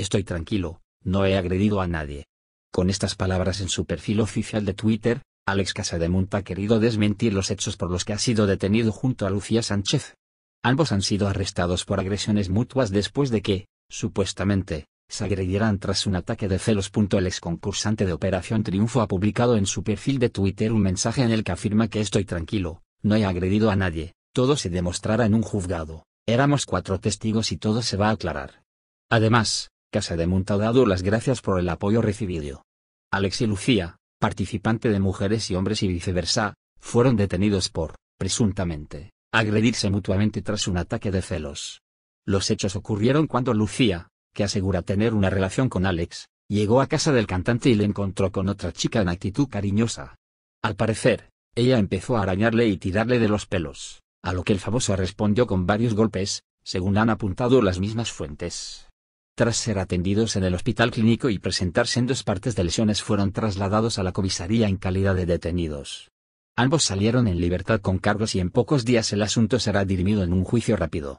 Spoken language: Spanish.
Estoy tranquilo, no he agredido a nadie. Con estas palabras en su perfil oficial de Twitter, Alex Casademunt ha querido desmentir los hechos por los que ha sido detenido junto a Lucía Sánchez. Ambos han sido arrestados por agresiones mutuas después de que, supuestamente, se agredieran tras un ataque de celos. El ex concursante de Operación Triunfo ha publicado en su perfil de Twitter un mensaje en el que afirma que estoy tranquilo, no he agredido a nadie, todo se demostrará en un juzgado, éramos cuatro testigos y todo se va a aclarar. Además, Casa de Monta ha dado las gracias por el apoyo recibido. Alex y Lucía, participante de mujeres y hombres y viceversa, fueron detenidos por, presuntamente, agredirse mutuamente tras un ataque de celos. Los hechos ocurrieron cuando Lucía, que asegura tener una relación con Alex, llegó a casa del cantante y le encontró con otra chica en actitud cariñosa. Al parecer, ella empezó a arañarle y tirarle de los pelos, a lo que el famoso respondió con varios golpes, según han apuntado las mismas fuentes. Tras ser atendidos en el hospital clínico y presentarse en dos partes de lesiones fueron trasladados a la comisaría en calidad de detenidos. Ambos salieron en libertad con cargos y en pocos días el asunto será dirimido en un juicio rápido.